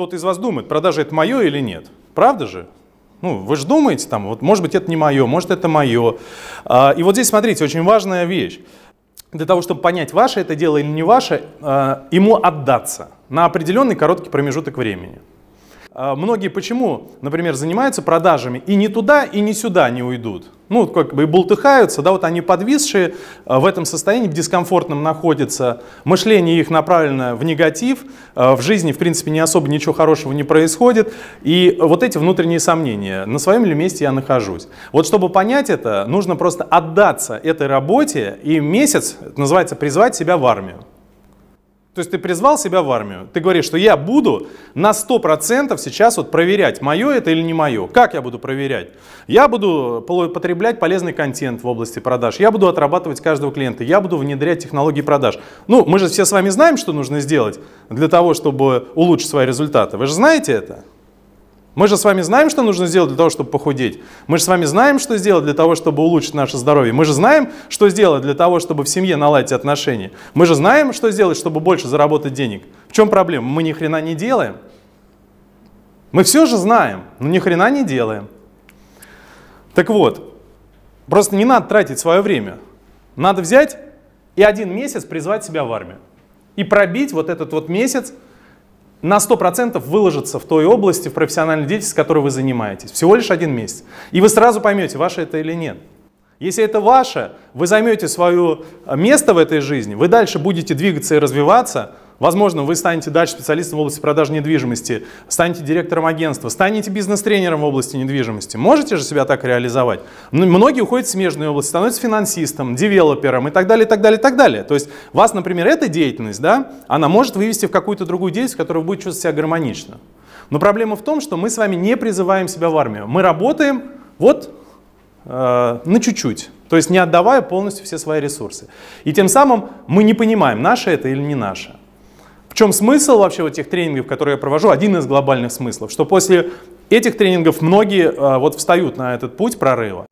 кто-то из вас думает, продажа это мое или нет. Правда же? Ну, вы же думаете там, вот может быть это не мое, может это мое. А, и вот здесь, смотрите, очень важная вещь. Для того, чтобы понять, ваше это дело или не ваше, а, ему отдаться на определенный короткий промежуток времени. А, многие почему, например, занимаются продажами и не туда, и не сюда не уйдут? Ну, как бы и бултыхаются, да, вот они подвисшие, а, в этом состоянии в дискомфортном находятся, мышление их направлено в негатив, а, в жизни, в принципе, не особо ничего хорошего не происходит, и вот эти внутренние сомнения, на своем ли месте я нахожусь. Вот чтобы понять это, нужно просто отдаться этой работе и месяц, это называется, призвать себя в армию. То есть ты призвал себя в армию, ты говоришь, что я буду на 100% сейчас вот проверять, мое это или не мое. Как я буду проверять? Я буду потреблять полезный контент в области продаж, я буду отрабатывать каждого клиента, я буду внедрять технологии продаж. Ну, мы же все с вами знаем, что нужно сделать для того, чтобы улучшить свои результаты. Вы же знаете это? Мы же с вами знаем, что нужно сделать для того, чтобы похудеть. Мы же с вами знаем, что сделать для того, чтобы улучшить наше здоровье. Мы же знаем, что сделать для того, чтобы в семье наладить отношения. Мы же знаем, что сделать, чтобы больше заработать денег. В чем проблема? Мы ни хрена не делаем. Мы все же знаем, но ни хрена не делаем. Так вот, просто не надо тратить свое время. Надо взять и один месяц призвать себя в армию. И пробить вот этот вот месяц на 100% выложиться в той области, в профессиональной деятельности, которой вы занимаетесь. Всего лишь один месяц. И вы сразу поймете, ваше это или нет. Если это ваше, вы займете свое место в этой жизни, вы дальше будете двигаться и развиваться – Возможно, вы станете дальше специалистом в области продаж недвижимости, станете директором агентства, станете бизнес-тренером в области недвижимости. Можете же себя так реализовать? Ну, многие уходят в смежную область, становятся финансистом, девелопером и так далее, и так далее, и так далее. То есть вас, например, эта деятельность, да, она может вывести в какую-то другую деятельность, которая будет чувствовать себя гармонично. Но проблема в том, что мы с вами не призываем себя в армию. Мы работаем вот э, на чуть-чуть. То есть не отдавая полностью все свои ресурсы. И тем самым мы не понимаем, наше это или не наше. В чем смысл вообще вот тех тренингов, которые я провожу? Один из глобальных смыслов, что после этих тренингов многие э, вот встают на этот путь прорыва.